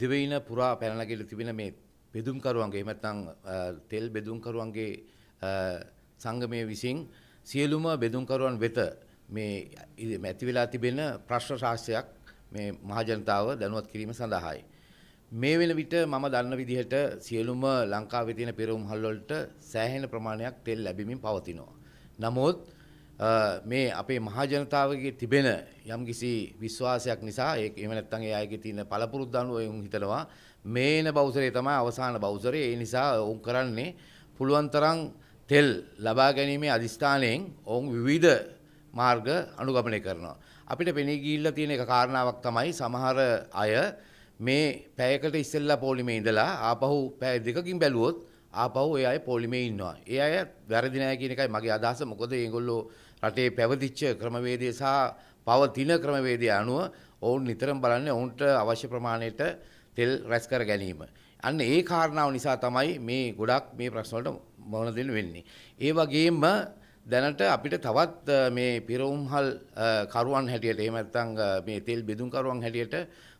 දිවයින පුරා පැනලගෙල තිබෙන මේ බෙදුම්කරුවන්ගේ එමත්නම් තෙල් බෙදුම්කරුවන්ගේ සංගමය විසින් සියලුම බෙදුම්කරුවන් වෙත මේ ඇති වෙලා තිබෙන ප්‍රශ්න රාශියක් මේ මහජනතාව දැනුවත් කිරීම සඳහායි. මේ වෙන විට මම දන්න විදිහට සියලුම ලංකාවේ තියෙන පෙරවුම් හල්වලට සෑහෙන ප්‍රමාණයක් තෙල් ලැබෙමින් පවතිනවා. නමුත් මේ අපේ මහජනතාවගේ තිබෙන යම්කිසි විශ්වාසයක් නිසා ඒ එහෙම නැත්නම් ඒ අයගේ තියෙන පළපුරුද්ද අනුව උන් හිතනවා මේන බවුසරේ තමයි අවසාන බවුසරේ ඒ නිසා උන් කරන්නේ පුළුවන් තරම් තෙල් ලබා ගැනීමේ අදිස්ථානයෙන් ඔවුන් විවිධ මාර්ග අනුගමනය කරනවා අපිට පෙනී ගිහිල්ලා තියෙන එක කාරණාවක් තමයි සමහර අය මේ පැයකට ඉස්සෙල්ලා පොලිමේ ඉඳලා ආපහු පැය දෙකකින් බැලුවොත් ආපහු ඒ අය පොලිමේ ඉන්නවා ඒ අය වැරදි නෑ කියන එකයි මගේ අදහස මොකද ඒගොල්ලෝ රටේ පැවතිච්ච ක්‍රමවේදය සහ පවතින ක්‍රමවේදය අනුව ඔවුන් නිතරම් බලන්නේ ඔවුන්ට අවශ්‍ය ප්‍රමාණයට තෙල් රැස් කර ගැනීම. අන්න ඒ කාරණාව නිසා තමයි මේ ගොඩක් මේ ප්‍රශ්න වලට මොන දෙන්න වෙන්නේ. ඒ වගේම දැනට අපිට තවත් මේ පිරවුම්හල් කරුවන් හැටියට එහෙම නැත්නම් මේ තෙල් බෙදුම් කරුවන් හැටියට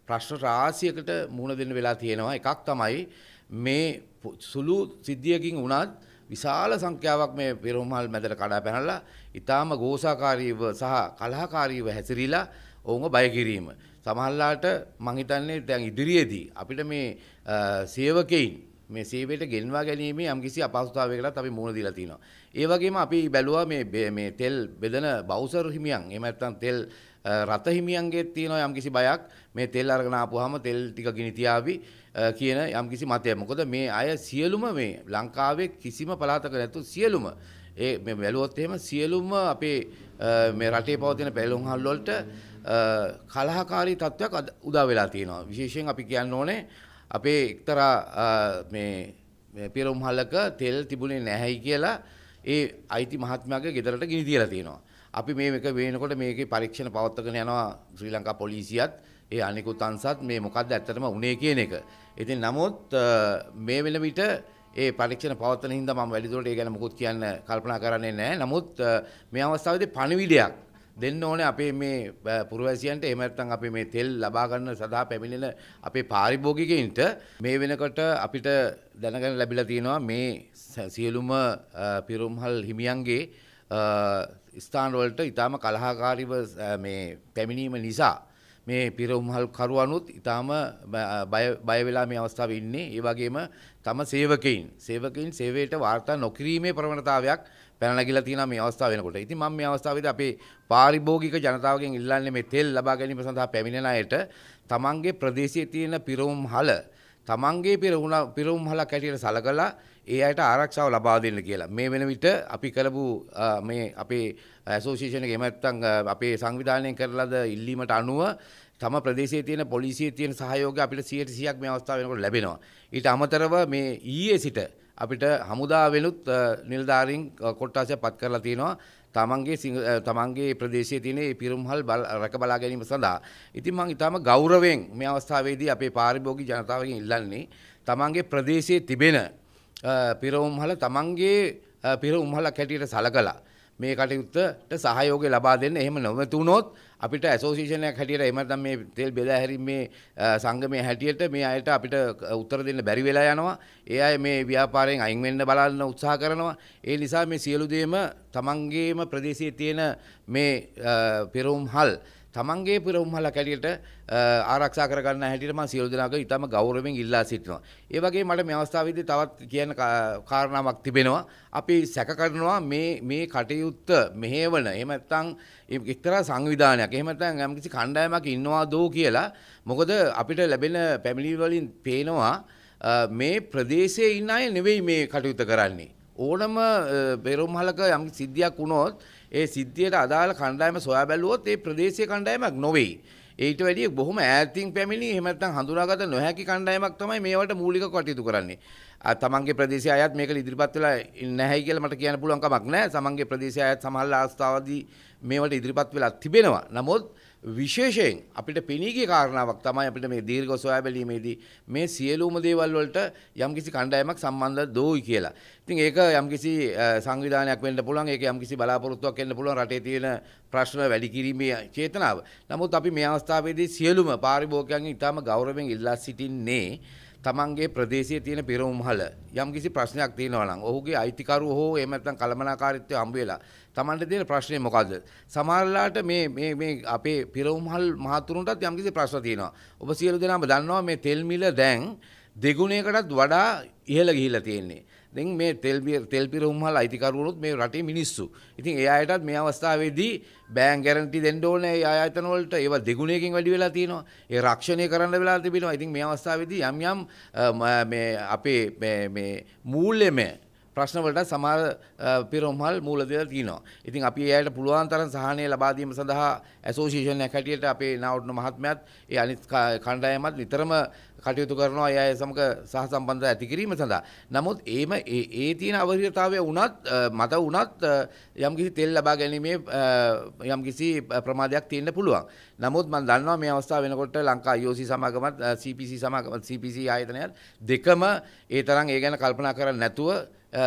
ප්‍රශ්න රාශියකට මුහුණ දෙන්න වෙලා තියෙනවා. එකක් තමයි මේ සුළු සිද්ධියකින් වුණත් විශාල සංඛ්‍යාවක් මේ පෙරොමහල් මැදට කඩා පැනලා ඉතාම ගෝසාකාරීව සහ කලහකාරීව හැසිරීලා ඔවුන්ව බය කිරීම. සමහරලාට මං හිතන්නේ දැන් ඉදිරියේදී අපිට මේ සේවකෙයින් මේ සේවයට ගෙන්වා ගැනීමේ යම්කිසි අපහසුතාවයකටත් අපි මුහුණ දීලා තිනවා. ඒ වගේම අපි බැලුවා මේ මේ තෙල් බෙදෙන බවුසර් හිමියන් එහෙම නැත්නම් තෙල් රත හිමියන්ගේත් තියෙනවා යම්කිසි බයක් මේ තෙල් අරගෙන ආපුවාම තෙල් ටික ගිනි තියාවි කියන යම්කිසි මතයක්. මොකද මේ අය සියලුම මේ ලංකාවේ කිසිම පළාතක නැතු සියලුම ඒ මේ වැළුවොත් එහෙම සියලුම අපේ මේ රටේ පවතින පෙළොන් හල් වලට කලහකාරී තත්වයක් උදා වෙලා තියෙනවා. විශේෂයෙන් අපි කියන්න ඕනේ අපේ එක්තරා මේ පෙළොන් හලක තෙල් තිබුණේ නැහැයි කියලා ඒ අයිති මහත්මයාගේ ගෙදරට ගිනි තියලා තියෙනවා. අපි මේ එක වෙනකොට මේකේ පරීක්ෂණ පවත්වාගෙන යනවා ශ්‍රී ලංකා පොලිසියත් ඒ අනිකුත් අංශත් මේ මොකද්ද ඇත්තටම උනේ කියන එක. ඉතින් නමුත් මේ වෙන විට ඒ පරීක්ෂණ පවත්වන හින්දා මම වැඩිදුරට ඒ ගැන මොකුත් කියන්න කල්පනා කරන්නේ නැහැ. නමුත් මේ අවස්ථාවේදී පණිවිඩයක් දෙන්න ඕනේ අපේ මේ පුරවැසියන්ට එහෙම නැත්නම් අපේ මේ තෙල් ලබා ගන්න සඳහා පැමිණෙන අපේ පාරිභෝගිකයින්ට මේ වෙනකොට අපිට දැනගෙන ලැබිලා තියෙනවා මේ සියලුම පිරුම්හල් හිමියන්ගේ ස්ථානවලට ඊටාම කලහකාරීව මේ පැමිණීම නිසා මේ පිර උම්හල් කරුවනුත් ඉතාම බය වෙලා මේ අවස්ථාව ඉන්නේ. ඒ වගේම තම සේවකයින් සේවකයින් සේවයට වාර්තා නොකිරීමේ ප්‍රවණතාවයක් පැනනගිලා තියෙනවා මේ අවස්ථාව වෙනකොට. ඉතින් මම මේ අවස්ථාවේදී අපේ පාරිභෝගික ජනතාවගෙන් ඉල්ලන්නේ මේ තෙල් ලබා ගැනීම සඳහා පැමිණෙන අයට තමන්ගේ ප්‍රදේශයේ තියෙන පිරවුම් හල තමන්ගේ පිරවුම් හලක් හැටියට සලකලා ඒ අයට ආරක්ෂාව ලබා දෙන්න කියලා. මේ වෙන විට අපි කළපු මේ අපේ ඇසෝෂේෂන් එක එහෙම නැත්නම් අපේ සංවිධානයෙන් කරලාද ඉල්ලීමට අනුව තම ප්‍රදේශයේ තියෙන පොලිසියේ තියෙන සහයෝගය අපිට 100%ක් මේ අවස්ථාව වෙනකොට ලැබෙනවා. ඊට අමතරව මේ ඊයේ සිට අපිට හමුදා වෙනුත් නිලධාරීන් කොට්ටාසය පත් කරලා තියෙනවා. තමන්ගේ තමන්ගේ ප්‍රදේශයේ තියෙන මේ පිරුම්හල් රැක බලා ගැනීම සඳහා. ඉතින් මම ඊටාම ගෞරවයෙන් මේ අවස්ථාවේදී අපේ පාරිභෝගික ජනතාවගෙන් ඉල්ලන්නේ තමන්ගේ ප්‍රදේශයේ තිබෙන පිර උම්හල තමන්ගේ පිර උම්හලක් හැටියට සලකලා මේ කටයුත්තට සහයෝගය ලබා දෙන්න එහෙම නොවතුනොත් අපිට ඇසෝසිේෂනයක් හැටියට එමතම් මේ තෙල් බෙදා හැරීම මේ සංගමය හැටියට මේ අයට අපිට උත්තර දෙන්න බැරි වෙලා යනවා ඒ අය මේ ව්‍යාපාරයෙන් අයින්වෙන්න බලන්න උත්සාහ කරනවා ඒ නිසා මේ සියලුදේම තමන්ගේම ප්‍රදේශයේ තියෙන මේ පෙරුම් හල් තමන්ගේ පුරවුම්හල කැලියට ආරක්ෂා කරගන්න හැටියටම සියලු දෙනාගේ ඉතාම ගෞරවයෙන් ඉල්ලා සිටිනවා. ඒ වගේ මට මේ අවස්ථාවේදී තවත් කියන කාරණාවක් තිබෙනවා. අපි සැක කරනවා මේ මේ කටයුත්ත මෙහෙවන. එහෙම නැත්නම් එක්තරා සංවිධානයක්. එහෙම නැත්නම් යම්කිසි කණ්ඩායමක් ඉන්නවා දෝ කියලා. මොකද අපිට ලැබෙන පැමිණිලි වලින් පේනවා මේ ප්‍රදේශයේ ඉන්න අය නෙවෙයි මේ කටයුත්ත කරන්නේ. ඕනම පෙරම්හලක යම් සිද්ධියක් වුණොත් ඒ සිද්ධියට අදාළ කණ්ඩායම සොයා බැලුවොත් ඒ ප්‍රදේශීය කණ්ඩායමක් නොවේ. ඊට වැඩිය බොහොම ඈතින් පැමිණි එහෙම නැත්නම් හඳුනාගත නොහැකි කණ්ඩායමක් තමයි මේවට මූලික කටයුතු කරන්නේ. තමන්ගේ ප්‍රදේශීය අයත් මේක ඉදිරිපත් වෙලා නැහැ කියලා මට කියන්න පුළුවන් කමක් නැහැ. තමන්ගේ ප්‍රදේශීය අයත් සමහර ආස්ථාවදී මේවට ඉදිරිපත් වෙලා තිබෙනවා. නමුත් විශේෂයෙන් අපිට පෙනීගේ කාරණාවක් තමයි අපිට මේ දීර්ඝ සොයා බැලීමේදී මේ සියලුම දේවල් වලට යම්කිසි කණ්ඩායමක් සම්බන්ධ දෝයි කියලා. ඉතින් ඒක යම්කිසි සංවිධානයක් වෙන්න පුළුවන්, ඒක යම්කිසි බලාපොරොත්තුවක් වෙන්න පුළුවන් රටේ තියෙන ප්‍රශ්න වැඩි කිරීමේ චේතනාව. නමුත් අපි මේ අවස්ථාවේදී සියලුම පාරිභෝගිකයන්ගෙන් ඉතාම ගෞරවයෙන් ඉල්ලා සිටින්නේ තමන්ගේ ප්‍රදේශයේ තියෙන පෙරමුහල යම්කිසි ප්‍රශ්නයක් තියෙනවා නම් ඔහුගේ අයිතිකරු හෝ එහෙම නැත්නම් කලමනාකාරීත්වය හම්බ වෙලා තමන්ට තියෙන ප්‍රශ්නේ මොකද්ද සමහරලාට මේ මේ මේ අපේ පෙරමුහල් මහතුරුන්ටත් යම්කිසි ප්‍රශ්න තියෙනවා ඔබ සියලු දෙනාම දන්නවා මේ තෙල් මිල දැන් දෙගුණයකටත් වඩා ඉහළ ගිහිලා තියෙන්නේ දැන් මේ තෙල් තෙල් පිරවුම්හල් අයිතිකරුවනුත් මේ රටේ මිනිස්සු. ඉතින් ඒ අයටත් මේ අවස්ථාවේදී බෑන් ගැරන්ටි දෙන්න ඕනේ ඒ ආයතන වලට. ඒවා දෙගුණයකින් වැඩි වෙලා තියෙනවා. ඒ රක්ෂණය කරන්න වෙලා තිබෙනවා. ඉතින් මේ අවස්ථාවේදී යම් යම් මේ අපේ මේ මේ මූල්‍යමය ප්‍රශ්නවලට සමහර පිරොම්හල් මූලදෙල තියෙනවා. ඉතින් අපි එයාට පුළුවන් තරම් සහනය ලබා දීම සඳහා ඇසෝසියේෂන් එක හැටියට අපේ නාවුට්න මහත්මයාත් ඒ අනිත් කණ්ඩායමත් නිතරම කටයුතු කරනවා එයා සමග සහසම්බන්ධතා ඇති කිරීම සඳහා. නමුත් ඒම ඒ තියෙන අවහිරතාවය වුණත් මත වුණත් යම්කිසි තෙල් ලබා ගැනීමේ යම්කිසි ප්‍රමාදයක් තියෙන්න පුළුවන්. නමුත් මම දන්නවා මේ අවස්ථාව වෙනකොට ලංකා IOC සමාගමත් CPC සමාගමත් CPC ආයතනයත් දෙකම ඒ තරම් ඒ ගැන කල්පනා කරන්නේ නැතුව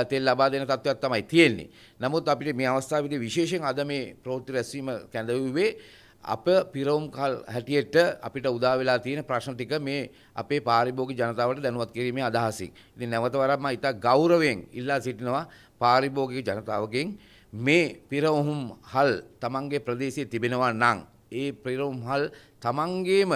තෙල් ලබා දෙන තත්ත්වයක් තමයි තියෙන්නේ. නමුත් අපිට මේ අවස්ථාවේදී විශේෂයෙන් අද මේ ප්‍රවෘත්ති රැස්වීම කැඳවුවේ අප පිරවුම් කල් හැටියට අපිට උදා වෙලා තියෙන ප්‍රශ්න ටික මේ අපේ පාරිභෝගික ජනතාවට දැනුවත් කිරීමේ අදහසින්. ඉතින් නැවත වරක් මම ඉතා ගෞරවයෙන් ඉල්ලා සිටිනවා පාරිභෝගික ජනතාවගෙන් මේ පිරවුම් හල් තමන්ගේ ප්‍රදේශයේ තිබෙනවා නම් ඒ පිරවුම් හල් තමන්ගේම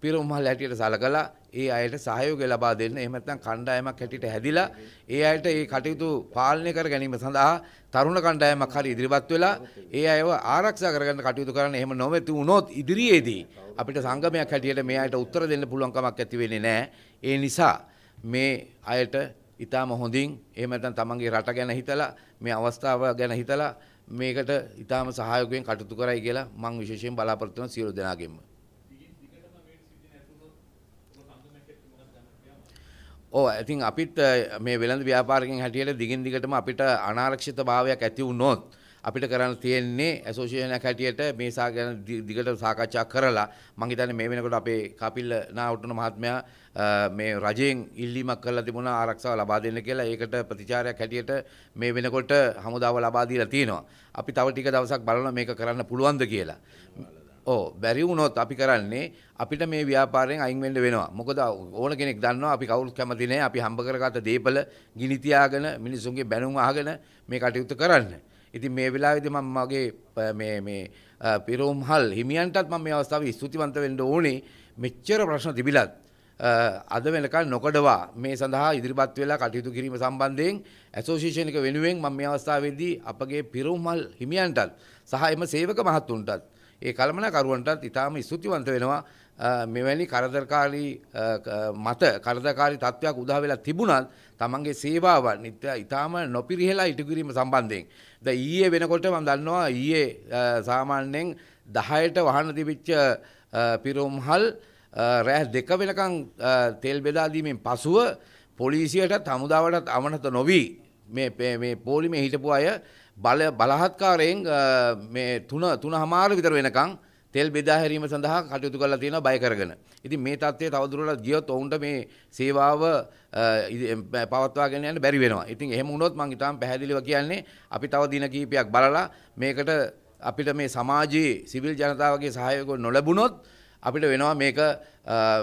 පිරවුම් හල් හැටියට සලකලා ඒ අයට සහයෝගය ලබා දෙන්න. එහෙම නැත්නම් කණ්ඩායමක් හැටියට හැදිලා ඒ අයට ඒ කටයුතු පාලනය කර ගැනීම සඳහා තරුණ කණ්ඩායමක් හරි ඉදිරිපත් වෙලා ඒ අයව ආරක්ෂා කරගන්න කටයුතු කරන්න. එහෙම නොමැති වුණොත් ඉදිරියේදී අපිට සංගමයක් හැටියට මේ අයට උත්තර දෙන්න පුළුවන් කමක් ඇති වෙන්නේ නැහැ. ඒ නිසා මේ අයට ඉතාම හොඳින් එහෙම නැත්නම් තමන්ගේ රට ගැන හිතලා මේ අවස්ථාව ගැන හිතලා මේකට ඉතාම සහයෝගයෙන් කටයුතු කරයි කියලා මම විශේෂයෙන් බලාපොරොත්තු වෙන සියලු දෙනාගෙන්ම ඕ ඇතින් අපිත් මේ වෙළඳ ව්‍යාපාරකින් හැටියට දිගින් දිගටම අපිට අනාරක්ෂිත භාවයක් ඇති වුණොත් අපිට කරන්න තියෙන්නේ ඇසෝෂියේෂන් හැටියට මේ සා ගැන දිගට සාකච්ඡා කරලා මම හිතන්නේ මේ වෙනකොට අපේ කපිල නාවුටුන මහත්මයා මේ රජයෙන් ඉල්ලීමක් කරලා තිබුණා ආරක්ෂාව ලබා දෙන්න කියලා. ඒකට ප්‍රතිචාරයක් හැටියට මේ වෙනකොට හමුදාව ලබා දීලා තියෙනවා. අපි තව ටික දවසක් බලනවා මේක කරන්න පුළුවන්ද කියලා. ඕ බැරි වුණොත් අපි කරන්නේ අපිට මේ ව්‍යාපාරයෙන් අයින් වෙන්න වෙනවා. මොකද ඕන කෙනෙක් දන්නවා අපි කවුරුත් කැමති නැහැ අපි හම්බ කරගත දේපල ගිනි තියාගෙන මිනිසුන්ගේ බැනුම් අහගෙන මේ කටයුතු කරන්න. ඉතින් මේ වෙලාවේදී මම මගේ මේ මේ පිරෝම් හල් හිමියන්ටත් මම මේ අවස්ථාවේ ස්තුතිවන්ත වෙන්න ඕනේ. මෙච්චර ප්‍රශ්න තිබිලත් අද වෙනකල් නොකඩවා මේ සඳහා ඉදිරිපත් වෙලා කටයුතු කිරීම සම්බන්ධයෙන් ඇසෝසියේෂන් එක වෙනුවෙන් මම මේ අවස්ථාවේදී අපගේ පිරෝම් හල් හිමියන්ටත් සහ එම සේවක මහත්තුන්ටත් ඒ කළමනාකරුවන්ටත් ඉතාම ස්තුතිවන්ත වෙනවා මෙවැනි කරදරකාරී මත කරදකාරී තත්ත්වයක් උදා වෙලා තිබුණත් තමන්ගේ සේවාවන් ඉතාම නොපිරිහෙලා ඉටු කිරීම සම්බන්ධයෙන් ද ඊයේ වෙනකොට මම දන්නවා ඊයේ සාමාන්‍යයෙන් 10ට වහන්න තිබිච්ච පිරොම්හල් රෑ දෙක වෙනකන් තෙල් බෙදා දීමෙන් පසුව පොලිසියට හමුදාවටත් අමනත නොවි මේ මේ පොලිමේ හිටපු අය බල බලහත්කාරයෙන් මේ තුන තුන හමාර විතර වෙනකං තෙල් බෙදාහැරීම සඳහා කටයුතු කරලා තියෙනවා බය කරගෙන. ඉතින් මේ தත්ත්වය තවදුරටත් ගියොත් ඔවුන්ට මේ සේවාව පවත්වාගෙන යන්න බැරි වෙනවා. ඉතින් එහෙම වුණොත් මම ඊටාම් පැහැදිලිව කියන්නේ අපි තව දින කිහිපයක් බලලා මේකට අපිට මේ සමාජයේ සිවිල් ජනතාවගේ සහයෝගය නොලැබුණොත් අපිට වෙනවා මේක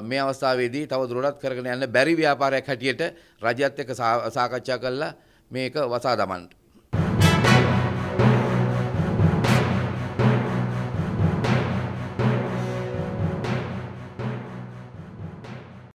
මේ අවස්ථාවේදී තවදුරටත් කරගෙන යන්න බැරි ව්‍යාපාරයක් හැටියට රජයත් එක්ක සාකච්ඡා කරලා මේක වසා දමන්න.